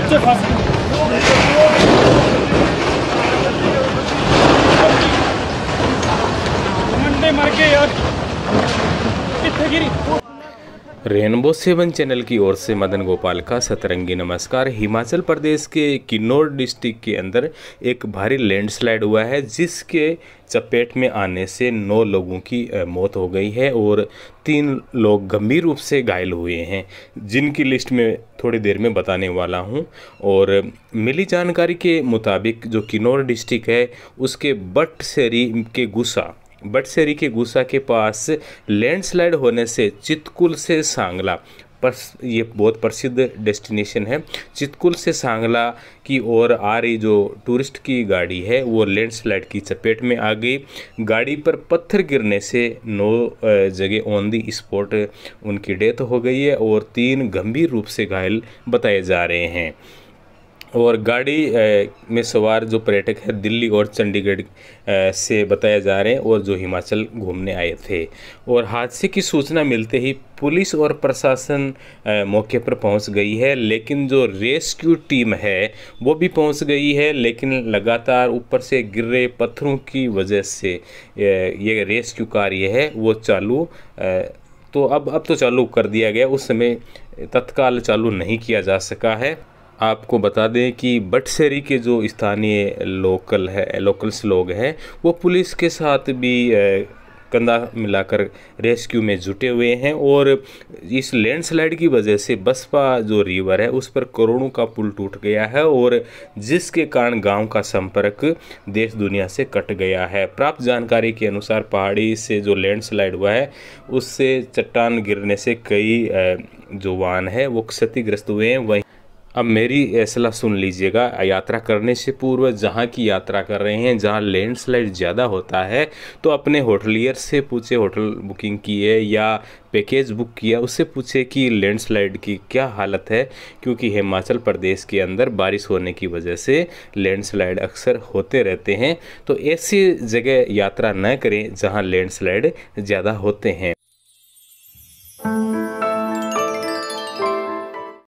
बच्चे फंस गए मर के यार गिरी रेनबो सेवन चैनल की ओर से मदन गोपाल का सतरंगी नमस्कार हिमाचल प्रदेश के किन्नौर डिस्ट्रिक्ट के अंदर एक भारी लैंडस्लाइड हुआ है जिसके चपेट में आने से नौ लोगों की मौत हो गई है और तीन लोग गंभीर रूप से घायल हुए हैं जिनकी लिस्ट में थोड़ी देर में बताने वाला हूं और मिली जानकारी के मुताबिक जो किन्नौर डिस्ट्रिक्ट है उसके बट सेरी के गुस्सा बटसेरी के गुस्सा के पास लैंडस्लाइड होने से चितकुल से सांगला पर ये बहुत प्रसिद्ध डेस्टिनेशन है चितकुल से सांगला की ओर आ रही जो टूरिस्ट की गाड़ी है वो लैंडस्लाइड की चपेट में आ गई गाड़ी पर पत्थर गिरने से नौ जगह ऑन दी स्पॉट उनकी डेथ हो गई है और तीन गंभीर रूप से घायल बताए जा रहे हैं और गाड़ी में सवार जो पर्यटक है दिल्ली और चंडीगढ़ से बताए जा रहे हैं और जो हिमाचल घूमने आए थे और हादसे की सूचना मिलते ही पुलिस और प्रशासन मौके पर पहुंच गई है लेकिन जो रेस्क्यू टीम है वो भी पहुंच गई है लेकिन लगातार ऊपर से गिर रहे पत्थरों की वजह से ये रेस्क्यू कार्य है वो चालू तो अब अब तो चालू कर दिया गया उस समय तत्काल चालू नहीं किया जा सका है आपको बता दें कि बटसेरी के जो स्थानीय लोकल है लोकल्स लोग हैं वो पुलिस के साथ भी कंधा मिलाकर रेस्क्यू में जुटे हुए हैं और इस लैंडस्लाइड की वजह से बसपा जो रिवर है उस पर करोड़ों का पुल टूट गया है और जिसके कारण गांव का संपर्क देश दुनिया से कट गया है प्राप्त जानकारी के अनुसार पहाड़ी से जो लैंडस्लाइड हुआ है उससे चट्टान गिरने से कई जो वाहन है वो क्षतिग्रस्त हुए हैं वहीं अब मेरी सलाह सुन लीजिएगा यात्रा करने से पूर्व जहाँ की यात्रा कर रहे हैं जहाँ लैंडस्लाइड ज़्यादा होता है तो अपने होटलियर से पूछे होटल बुकिंग किए या पैकेज बुक किया उससे पूछे कि लैंडस्लाइड की क्या हालत है क्योंकि हिमाचल प्रदेश के अंदर बारिश होने की वजह से लैंडस्लाइड अक्सर होते रहते हैं तो ऐसी जगह यात्रा न करें जहाँ लैंडस्लाइड ज़्यादा होते हैं